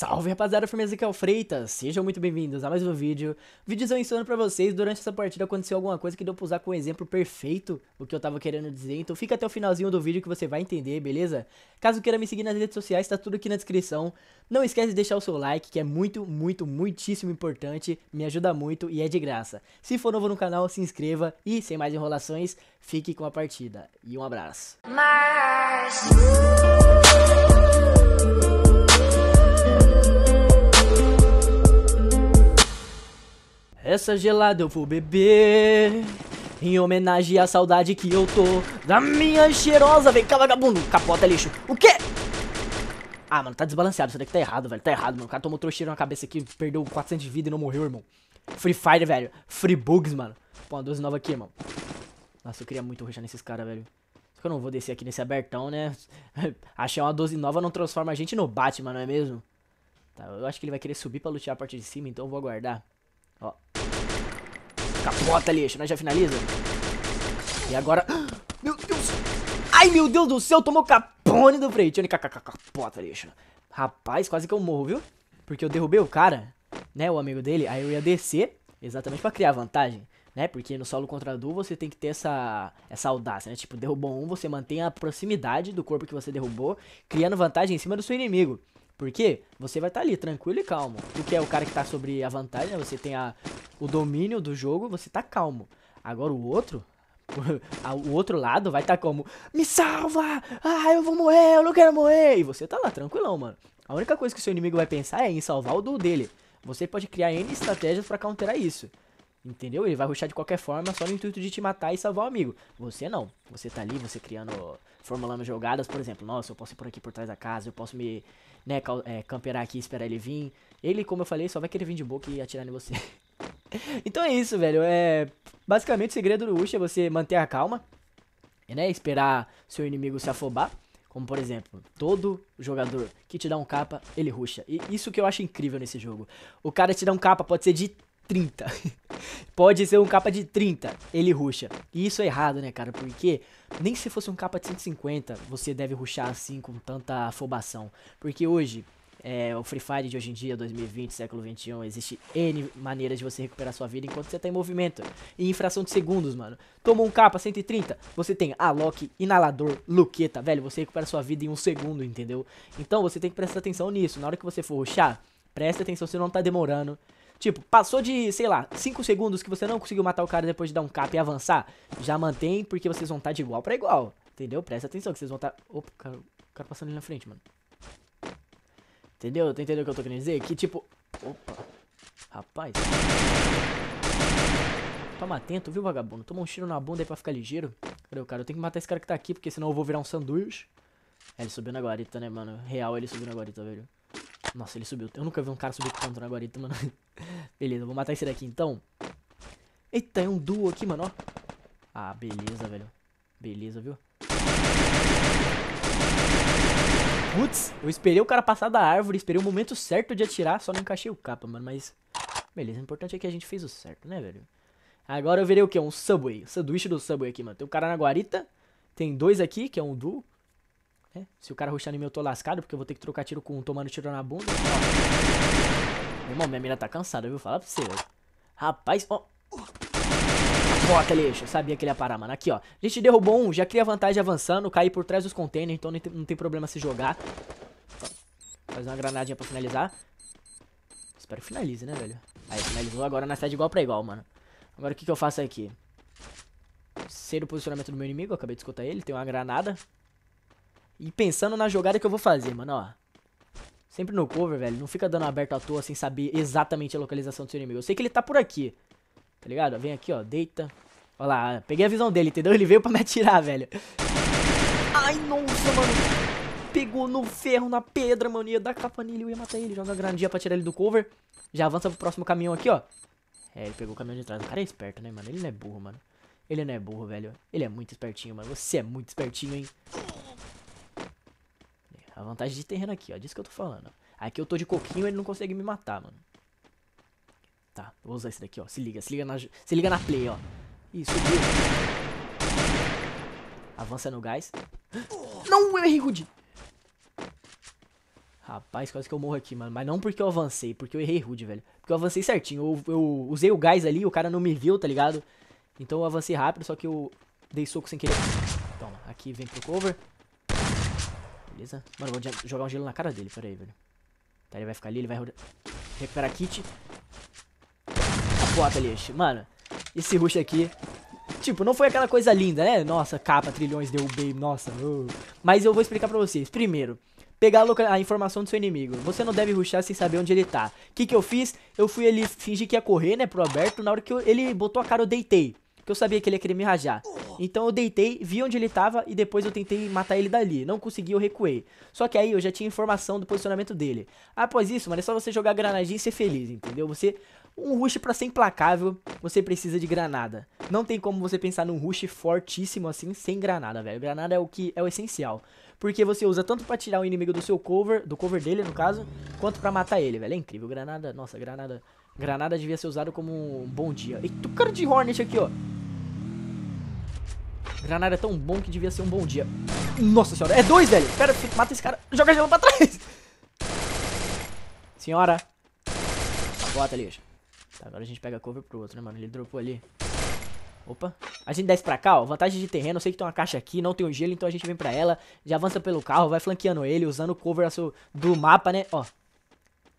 Salve rapaziada, firmeza aqui é o Freitas, sejam muito bem-vindos a mais um vídeo. Vídeos eu ensino pra vocês, durante essa partida aconteceu alguma coisa que deu pra usar com um exemplo perfeito o que eu tava querendo dizer, então fica até o finalzinho do vídeo que você vai entender, beleza? Caso queira me seguir nas redes sociais, tá tudo aqui na descrição. Não esquece de deixar o seu like, que é muito, muito, muitíssimo importante, me ajuda muito e é de graça. Se for novo no canal, se inscreva e, sem mais enrolações, fique com a partida. E um abraço. Mas... Essa gelada eu vou beber Em homenagem à saudade que eu tô Da minha cheirosa Vem cá, vagabundo, capota lixo O quê? Ah, mano, tá desbalanceado, isso daqui tá errado, velho Tá errado, mano, o cara tomou trouxeiro na cabeça aqui Perdeu 400 de vida e não morreu, irmão Free Fire, velho, Free Bugs, mano Pô, uma 12 nova aqui, irmão Nossa, eu queria muito ruxar nesses caras, velho Só que eu não vou descer aqui nesse abertão, né Achei uma 12 nova, não transforma a gente no Batman, não é mesmo? Tá, eu acho que ele vai querer subir pra lutear a parte de cima, então eu vou aguardar Ó. Capota, lixo. Nós já finaliza. E agora... Meu Deus. Ai, meu Deus do céu. Tomou capone do Freitione. Capota, lixo. Rapaz, quase que eu morro, viu? Porque eu derrubei o cara, né? O amigo dele. Aí eu ia descer exatamente pra criar vantagem. Né? Porque no solo contra duo você tem que ter essa, essa audácia, né? Tipo, derrubou um, você mantém a proximidade do corpo que você derrubou, criando vantagem em cima do seu inimigo. Porque você vai estar tá ali, tranquilo e calmo. porque é o cara que tá sobre a vantagem, né? Você tem a, o domínio do jogo, você tá calmo. Agora o outro, o outro lado vai estar tá como Me salva! Ah, eu vou morrer, eu não quero morrer! E você tá lá, tranquilão, mano. A única coisa que o seu inimigo vai pensar é em salvar o do dele. Você pode criar N estratégias para counterar isso. Entendeu? Ele vai ruxar de qualquer forma, só no intuito de te matar e salvar o amigo. Você não. Você tá ali, você criando. formulando jogadas, por exemplo. Nossa, eu posso ir por aqui por trás da casa, eu posso me. né, é, camperar aqui e esperar ele vir. Ele, como eu falei, só vai querer vir de boca e atirar em você. então é isso, velho. É. Basicamente, o segredo do Rush é você manter a calma, né? Esperar seu inimigo se afobar. Como por exemplo, todo jogador que te dá um capa, ele ruxa. E isso que eu acho incrível nesse jogo. O cara te dá um capa, pode ser de 30. Pode ser um capa de 30, ele ruxa. E isso é errado, né, cara? Porque nem se fosse um capa de 150, você deve ruxar assim com tanta afobação. Porque hoje, é, o Free Fire de hoje em dia, 2020, século 21, existe N maneiras de você recuperar sua vida enquanto você tá em movimento. E em fração de segundos, mano. Tomou um capa 130, você tem Alok, inalador, luqueta, velho, você recupera sua vida em um segundo, entendeu? Então você tem que prestar atenção nisso. Na hora que você for ruxar, presta atenção se não tá demorando. Tipo, passou de, sei lá, 5 segundos que você não conseguiu matar o cara depois de dar um cap e avançar, já mantém porque vocês vão estar tá de igual para igual. Entendeu? Presta atenção que vocês vão estar... Tá, opa, cara, o cara passando ali na frente, mano. Entendeu? Tá entendendo o que eu tô querendo dizer? Que tipo... Opa. Rapaz. Toma atento, viu, vagabundo? Toma um tiro na bunda aí pra ficar ligeiro. Cadê o cara? Eu tenho que matar esse cara que tá aqui, porque senão eu vou virar um sanduíche. É, ele subiu na guarita, né, mano? Real, ele subiu na guarita, velho. Nossa, ele subiu. Eu nunca vi um cara subir tanto na guarita, mano. beleza, vou matar esse daqui então. Eita, é um duo aqui, mano, ó. Ah, beleza, velho. Beleza, viu? Putz, eu esperei o cara passar da árvore, esperei o momento certo de atirar, só não encaixei o capa, mano, mas... Beleza, o importante é que a gente fez o certo, né, velho? Agora eu virei o quê? Um Subway, um sanduíche do Subway aqui, mano. Tem um cara na guarita, tem dois aqui, que é um duo, né? Se o cara roxando em mim, eu tô lascado, porque eu vou ter que trocar tiro com um tomando tiro na bunda. Meu irmão, minha mina tá cansada, viu? Falar pra você, velho. Rapaz, ó. Bota, lixo. Eu sabia que ele ia parar, mano. Aqui, ó. A gente derrubou um, já cria vantagem avançando. Caí por trás dos containers, então não tem, não tem problema se jogar. Fazer uma granadinha pra finalizar. Espero que finalize, né, velho? Aí, finalizou. Agora na sede igual pra igual, mano. Agora o que, que eu faço aqui? Sei do posicionamento do meu inimigo, acabei de escutar ele. Tem uma granada. E pensando na jogada que eu vou fazer, mano, ó. Sempre no cover, velho. Não fica dando aberto à toa sem saber exatamente a localização do seu inimigo. Eu sei que ele tá por aqui. Tá ligado? Vem aqui, ó. Deita. Ó lá. Peguei a visão dele, entendeu? Ele veio pra me atirar, velho. Ai, nossa, mano. Pegou no ferro, na pedra, mano. Ia dar capa nele. Eu ia matar ele. Joga a granadinha pra tirar ele do cover. Já avança pro próximo caminhão aqui, ó. É, ele pegou o caminhão de trás. O cara é esperto, né, mano? Ele não é burro, mano. Ele não é burro, velho. Ele é muito espertinho, mano. Você é muito espertinho, hein? A vantagem de terreno aqui, ó. Disso que eu tô falando. Aqui eu tô de coquinho, ele não consegue me matar, mano. Tá, vou usar esse daqui, ó. Se liga, se liga na, se liga na play, ó. Isso. subiu. Avança no gás. Não, eu errei, Rude. Rapaz, quase que eu morro aqui, mano. Mas não porque eu avancei, porque eu errei rude, velho. Porque eu avancei certinho. Eu, eu usei o gás ali, o cara não me viu, tá ligado? Então eu avancei rápido, só que eu dei soco sem querer. Toma, aqui vem pro cover. Beleza? Mano, vou jogar um gelo na cara dele, peraí, aí, velho. Tá, ele vai ficar ali, ele vai recuperar kit. A porta lixe mano. Esse rush aqui Tipo, não foi aquela coisa linda, né? Nossa, capa, trilhões, bem, nossa. Uh. Mas eu vou explicar pra vocês. Primeiro, pegar a, a, informação do seu inimigo. Você não deve rushar sem saber onde ele tá. O que, que eu fiz? Eu fui ali, fingir que ia correr, né, pro aberto. Na hora que eu, ele botou a cara, eu deitei que eu sabia que ele ia querer me rajar. Então eu deitei, vi onde ele tava e depois eu tentei matar ele dali. Não consegui, eu recuei. Só que aí eu já tinha informação do posicionamento dele. Após isso, mano, é só você jogar granadinha e ser feliz, entendeu? Você um rush para ser implacável, você precisa de granada. Não tem como você pensar num rush fortíssimo assim sem granada, velho. Granada é o que é o essencial, porque você usa tanto para tirar o inimigo do seu cover, do cover dele no caso, quanto para matar ele, velho. É incrível, granada. Nossa, granada, granada devia ser usado como um bom dia. Eita, o cara de Hornet aqui, ó. Granada é tão bom que devia ser um bom dia. Nossa senhora, é dois, velho. Pera, mata esse cara. Joga gelo pra trás. Senhora. Bota, lixo. Tá, agora a gente pega cover pro outro, né, mano? Ele dropou ali. Opa. A gente desce pra cá, ó. Vantagem de terreno. Eu sei que tem uma caixa aqui, não tem um gelo, então a gente vem pra ela. Já avança pelo carro, vai flanqueando ele, usando o cover seu, do mapa, né? Ó.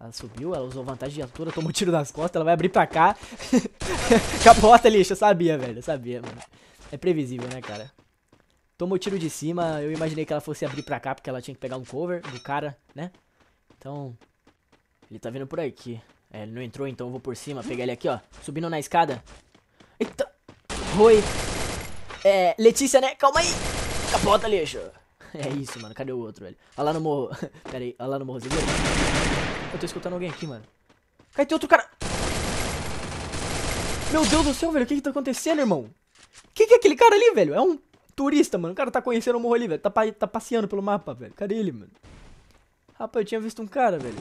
Ela subiu, ela usou vantagem de altura, tomou tiro nas costas, ela vai abrir pra cá. Capota, lixo. Eu sabia, velho. Eu sabia, mano. É previsível, né, cara? Tomou tiro de cima, eu imaginei que ela fosse abrir pra cá, porque ela tinha que pegar um cover do cara, né? Então, ele tá vindo por aqui. É, ele não entrou, então eu vou por cima, pegar ele aqui, ó. Subindo na escada. Eita! Oi! É, Letícia, né? Calma aí! Capota, lixo! É isso, mano. Cadê o outro, velho? Olha lá no morro. Pera aí, olha lá no morro. Você viu? Eu tô escutando alguém aqui, mano. Cai, tem outro cara! Meu Deus do céu, velho. O que que tá acontecendo, irmão? que que é aquele cara ali, velho? É um turista, mano. O cara tá conhecendo o morro ali, velho. Tá, tá passeando pelo mapa, velho. Cadê ele, mano? Rapaz, eu tinha visto um cara, velho.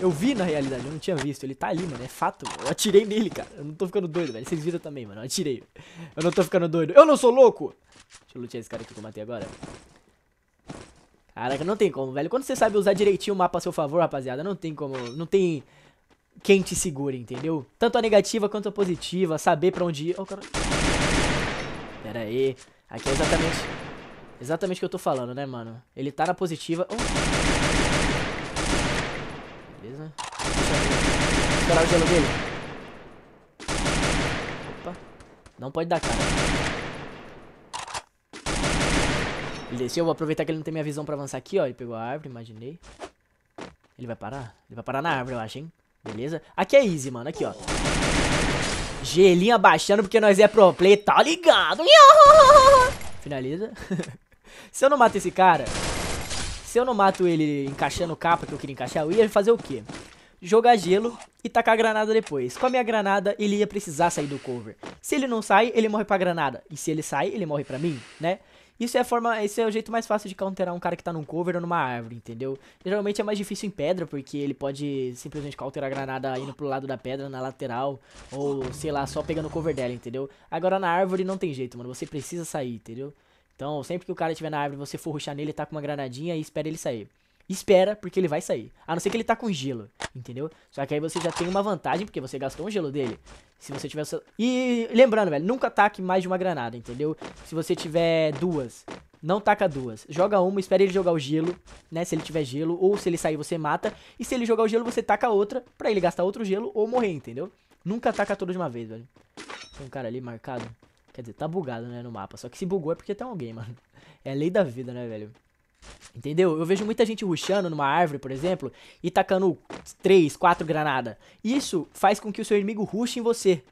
Eu vi na realidade, eu não tinha visto. Ele tá ali, mano. É fato. Mano. Eu atirei nele, cara. Eu não tô ficando doido, velho. Vocês viram também, mano. Eu atirei. Eu não tô ficando doido. Eu não sou louco! Deixa eu lutear esse cara aqui que eu matei agora. Caraca, não tem como, velho. Quando você sabe usar direitinho o mapa a seu favor, rapaziada, não tem como. Não tem quem te segure, entendeu? Tanto a negativa quanto a positiva. Saber pra onde ir. Oh, caralho. Pera aí. Aqui é exatamente... Exatamente o que eu tô falando, né, mano? Ele tá na positiva. Oh. Beleza. esperar o gelo dele. Opa. Não pode dar, cara. Ele desceu, vou aproveitar que ele não tem minha visão pra avançar aqui, ó. Ele pegou a árvore, imaginei. Ele vai parar? Ele vai parar na árvore, eu acho, hein? Beleza? Aqui é easy, mano. Aqui, ó. Gelinha baixando porque nós é pro play, tá ligado? Finaliza. Se eu não mato esse cara, se eu não mato ele encaixando o capa que eu queria encaixar, eu ia fazer o quê? Jogar gelo e tacar a granada depois. Com a minha granada, ele ia precisar sair do cover. Se ele não sai, ele morre pra granada. E se ele sai, ele morre pra mim, né? Isso é a forma, esse é o jeito mais fácil de counterar um cara que tá num cover ou numa árvore, entendeu? Geralmente é mais difícil em pedra, porque ele pode simplesmente counterar a granada indo pro lado da pedra, na lateral, ou sei lá, só pegando o cover dela, entendeu? Agora na árvore não tem jeito, mano, você precisa sair, entendeu? Então, sempre que o cara estiver na árvore, você for ruxar nele, tá com uma granadinha e espera ele sair. Espera, porque ele vai sair. A não ser que ele tá com gelo, entendeu? Só que aí você já tem uma vantagem, porque você gastou um gelo dele. Se você tiver... E lembrando, velho, nunca ataque mais de uma granada, entendeu? Se você tiver duas, não taca duas. Joga uma, espera ele jogar o gelo, né? Se ele tiver gelo, ou se ele sair, você mata. E se ele jogar o gelo, você taca outra, pra ele gastar outro gelo ou morrer, entendeu? Nunca ataca tudo de uma vez, velho. Tem um cara ali marcado. Quer dizer, tá bugado, né, no mapa. Só que se bugou é porque tem alguém, mano. É a lei da vida, né, velho? Entendeu? Eu vejo muita gente ruxando numa árvore, por exemplo, e tacando 3, 4 granadas. Isso faz com que o seu inimigo ruxe em você.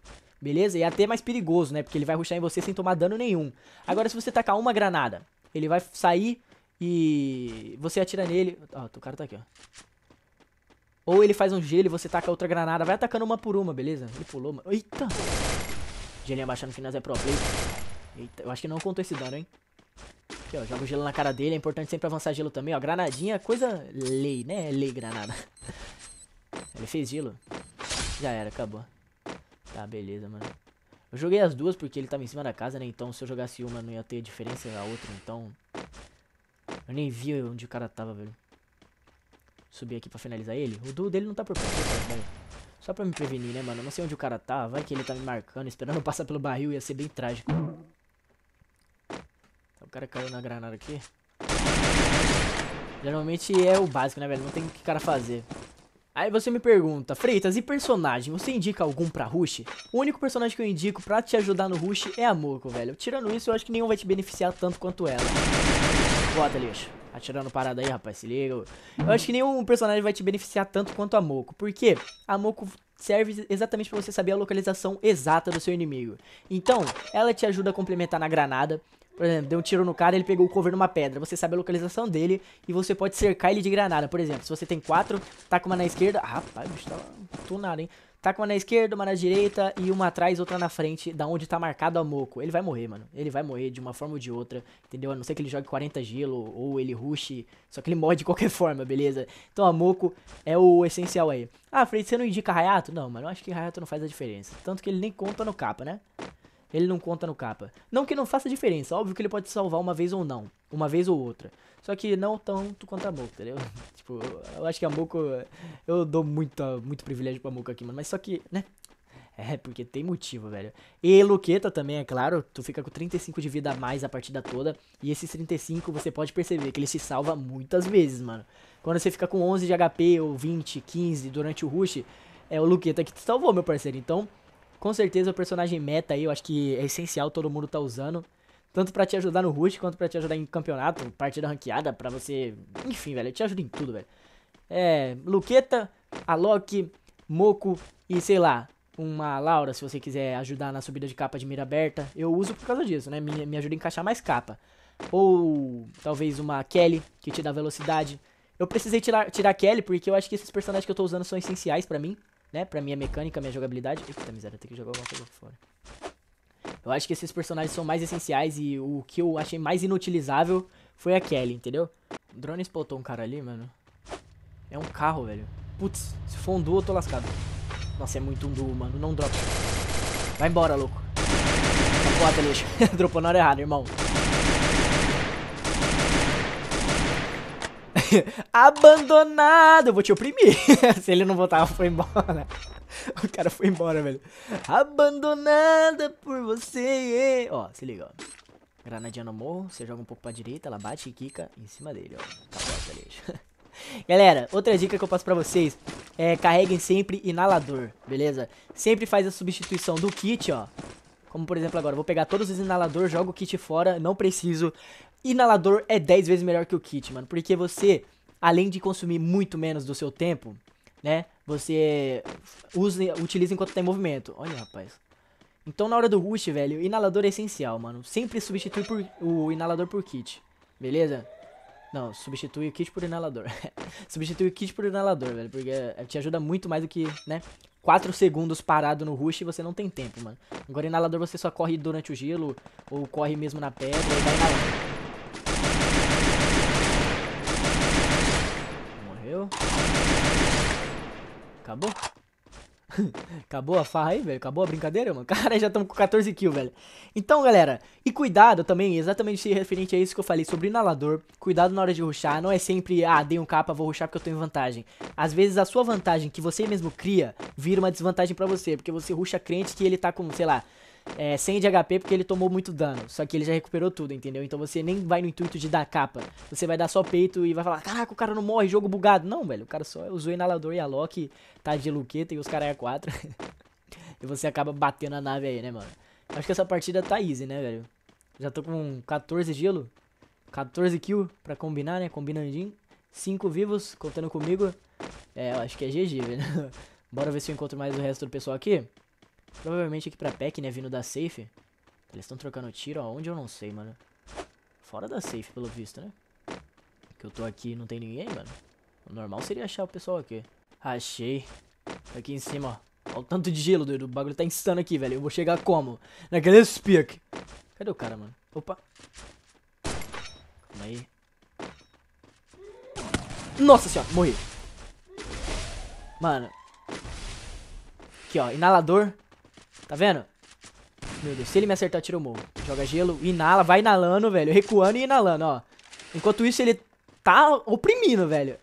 Beleza? E é até mais perigoso, né? Porque ele vai ruxar em você sem tomar dano nenhum. Agora, se você tacar uma granada, ele vai sair e você atira nele. Ó, oh, o cara tá aqui, ó. Ou ele faz um gelo e você taca outra granada. Vai atacando uma por uma, beleza? Ele pulou, mano. Eita! Gelinha abaixando finais é pro play. Eita, eu acho que não contou esse dano, hein? Aqui, ó, joga o gelo na cara dele. É importante sempre avançar gelo também, ó. Granadinha, coisa lei, né? É lei granada. Ele fez gelo. Já era, acabou. Tá, beleza, mano. Eu joguei as duas porque ele tava em cima da casa, né? Então se eu jogasse uma não ia ter diferença da outra, então... Eu nem vi onde o cara tava, velho. Subir aqui pra finalizar ele. O duo dele não tá por perto, tá Só pra me prevenir, né, mano? Eu não sei onde o cara tá. Vai que ele tá me marcando, esperando eu passar pelo barril. Ia ser bem trágico cara caiu na granada aqui. Geralmente é o básico, né, velho? Não tem o que cara fazer. Aí você me pergunta, Freitas, e personagem? Você indica algum pra Rush? O único personagem que eu indico pra te ajudar no Rush é a Moko, velho. Tirando isso, eu acho que nenhum vai te beneficiar tanto quanto ela. Bota, lixo. Atirando parada aí, rapaz, se liga. Eu acho que nenhum personagem vai te beneficiar tanto quanto a Moko. Por quê? A Moko serve exatamente para você saber a localização exata do seu inimigo. Então, ela te ajuda a complementar na granada, por exemplo, deu um tiro no cara, ele pegou o cover numa pedra. Você sabe a localização dele e você pode cercar ele de granada. Por exemplo, se você tem quatro, taca tá uma na esquerda. Ah, rapaz, o bicho tá tunado, hein? Taca tá uma na esquerda, uma na direita e uma atrás, outra na frente, da onde tá marcado a moco. Ele vai morrer, mano. Ele vai morrer de uma forma ou de outra, entendeu? A não ser que ele jogue 40 gelo ou ele rushe. Só que ele morre de qualquer forma, beleza? Então a moco é o essencial aí. Ah, Fred, você não indica Rayato? Não, mano, eu acho que Rayato não faz a diferença. Tanto que ele nem conta no capa, né? ele não conta no capa. Não que não faça diferença, óbvio que ele pode salvar uma vez ou não, uma vez ou outra. Só que não tanto quanto a Moco, entendeu? tipo, eu acho que a Moco, eu dou muito, muito privilégio pra Moco aqui, mano, mas só que, né? É, porque tem motivo, velho. E Luqueta também, é claro, tu fica com 35 de vida a mais a partida toda. E esses 35 você pode perceber que ele se salva muitas vezes, mano. Quando você fica com 11 de HP ou 20, 15 durante o rush, é o Luqueta que te salvou, meu parceiro. Então, com certeza o personagem meta aí, eu acho que é essencial, todo mundo tá usando. Tanto para te ajudar no rush, quanto para te ajudar em campeonato, partida ranqueada, para você... Enfim, velho, eu te ajuda em tudo, velho. É, Luqueta, Alok, Moco e, sei lá, uma Laura, se você quiser ajudar na subida de capa de mira aberta. Eu uso por causa disso, né? Me, me ajuda a encaixar mais capa. Ou talvez uma Kelly, que te dá velocidade. Eu precisei tirar, tirar Kelly, porque eu acho que esses personagens que eu tô usando são essenciais para mim né? Pra minha mecânica, minha jogabilidade. Eita miséria, tem que jogar alguma coisa fora. Eu acho que esses personagens são mais essenciais e o que eu achei mais inutilizável foi a Kelly, entendeu? O drone explotou um cara ali, mano. É um carro, velho. Putz, se for um duo, eu tô lascado. Nossa, é muito um duo, mano. Não dropa. Vai embora, louco. Bota, lixo. Dropou na hora errada, irmão. Abandonado. Eu vou te oprimir. Se ele não voltar, foi embora. O cara foi embora, velho. Abandonada por você. Ó, se liga, ó. Granadinha no morro. Você joga um pouco pra direita, ela bate e quica em cima dele, ó. Capota, tá tá Galera, outra dica que eu passo pra vocês é carreguem sempre inalador, beleza? Sempre faz a substituição do kit, ó. Como por exemplo agora, vou pegar todos os inaladores, jogo o kit fora, não preciso inalador é 10 vezes melhor que o kit, mano. Porque você, além de consumir muito menos do seu tempo, né? Você usa, utiliza enquanto tá em movimento. Olha, rapaz. Então na hora do rush, velho, inalador é essencial, mano. Sempre substitui por, o inalador por kit, beleza? Não, substitui o kit por inalador. substitui o kit por inalador, velho, porque é, te ajuda muito mais do que, né? 4 segundos parado no rush e você não tem tempo, mano. Agora inalador você só corre durante o gelo ou corre mesmo na pedra e vai inalando. Valeu. Acabou? Acabou a farra aí, velho? Acabou a brincadeira, mano? Cara, já estamos com 14 kills, velho. Então, galera, e cuidado também, exatamente referente a isso que eu falei sobre inalador. Cuidado na hora de ruxar, não é sempre, ah, dei um capa, vou ruxar porque eu tenho em vantagem. Às vezes a sua vantagem que você mesmo cria, vira uma desvantagem pra você, porque você ruxa crente que ele tá com, sei lá, é, 100 de HP porque ele tomou muito dano. Só que ele já recuperou tudo, entendeu? Então você nem vai no intuito de dar capa. Você vai dar só peito e vai falar, caraca, o cara não morre, jogo bugado. Não, velho, o cara só usou inalador e a Loki, tá de Luqueta e os caras é 4. e você acaba batendo a nave aí, né, mano? Acho que essa partida tá easy, né, velho? Já tô com 14 gelo, 14 kill pra combinar, né, combinandinho. 5 vivos, contando comigo. É, eu acho que é GG, velho. Bora ver se eu encontro mais o resto do pessoal aqui. Provavelmente aqui pra pack, né? Vindo da safe. Eles estão trocando tiro aonde eu não sei, mano. Fora da safe, pelo visto, né? Que eu tô aqui e não tem ninguém, mano. O normal seria achar o pessoal aqui. Achei. Tá aqui em cima, ó. Olha o tanto de gelo, doido. O bagulho tá insano aqui, velho. Eu vou chegar como? Naquele speak. Cadê o cara, mano? Opa. Calma aí. Nossa senhora, morri. Mano. Aqui, ó. Inalador. Tá vendo? Meu Deus, se ele me acertar, tira o morro. Joga gelo, inala, vai inalando, velho. Recuando e inalando, ó. Enquanto isso, ele tá oprimindo, velho.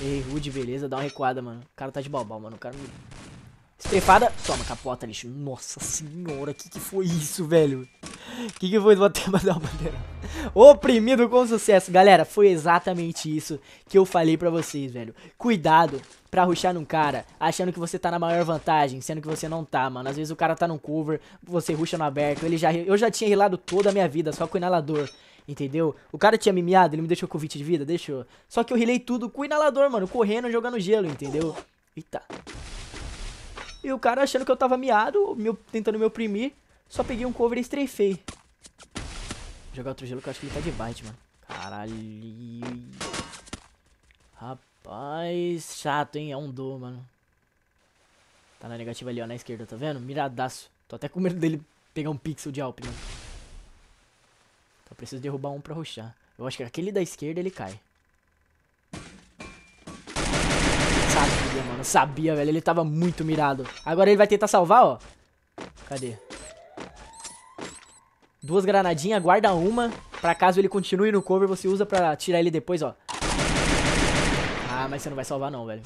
Ei, Rude, beleza. Dá uma recuada, mano. O cara tá de balbal, mano. O cara me... Estrefada. Toma, capota, lixo. Nossa senhora, que que foi isso, velho? Que que foi? Vou até mandar uma bandeira. Oprimido com sucesso. Galera, foi exatamente isso que eu falei pra vocês, velho. Cuidado pra ruxar num cara, achando que você tá na maior vantagem, sendo que você não tá, mano. Às vezes o cara tá num cover, você ruxa no aberto. Ele já, eu já tinha rilado toda a minha vida, só com o inalador. Entendeu? O cara tinha me miado, ele me deixou com 20 de vida, deixou. Só que eu rilei tudo com o inalador, mano, correndo, jogando gelo, entendeu? Eita. E o cara achando que eu tava miado, meu, tentando me oprimir, só peguei um cover e strafei jogar outro gelo que eu acho que ele tá de Batman. Caralho. Rapaz, chato, hein? É um do, mano. Tá na negativa ali, ó, na esquerda, tá vendo? Miradaço. Tô até com medo dele pegar um pixel de Alp, mano. Então preciso derrubar um pra ruxar. Eu acho que aquele da esquerda ele cai. Sabia, mano. Sabia, velho. Ele tava muito mirado. Agora ele vai tentar salvar, ó. Cadê? Duas granadinhas, guarda uma. Pra caso ele continue no cover, você usa pra tirar ele depois, ó. Ah, mas você não vai salvar não, velho.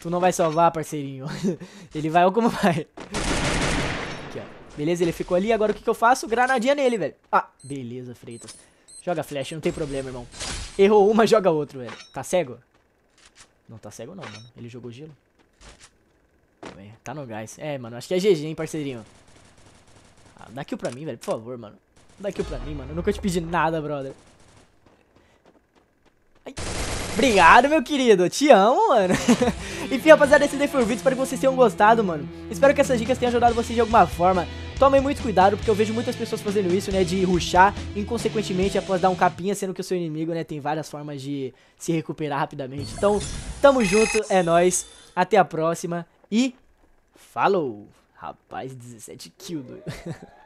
Tu não vai salvar, parceirinho. ele vai ou como vai? Aqui, ó. Beleza, ele ficou ali. Agora o que, que eu faço? Granadinha nele, velho. Ah, beleza, Freitas. Joga flecha, não tem problema, irmão. Errou uma, joga outro, velho. Tá cego? Não tá cego não, mano. Ele jogou gelo. É, tá no gás. É, mano, acho que é GG, hein, parceirinho. Ah, dá kill pra mim, velho. Por favor, mano. Dá kill pra mim, mano. Eu nunca te pedi nada, brother. Ai. Obrigado, meu querido. Te amo, mano. Enfim, rapaziada, esse daí foi o vídeo. Espero que vocês tenham gostado, mano. Espero que essas dicas tenham ajudado vocês de alguma forma. Tomem muito cuidado, porque eu vejo muitas pessoas fazendo isso, né? De ruxar, inconsequentemente, após dar um capinha, sendo que o seu inimigo, né, tem várias formas de se recuperar rapidamente. Então, tamo junto, é nóis. Até a próxima e falou! Rapaz, 17 kills, doido.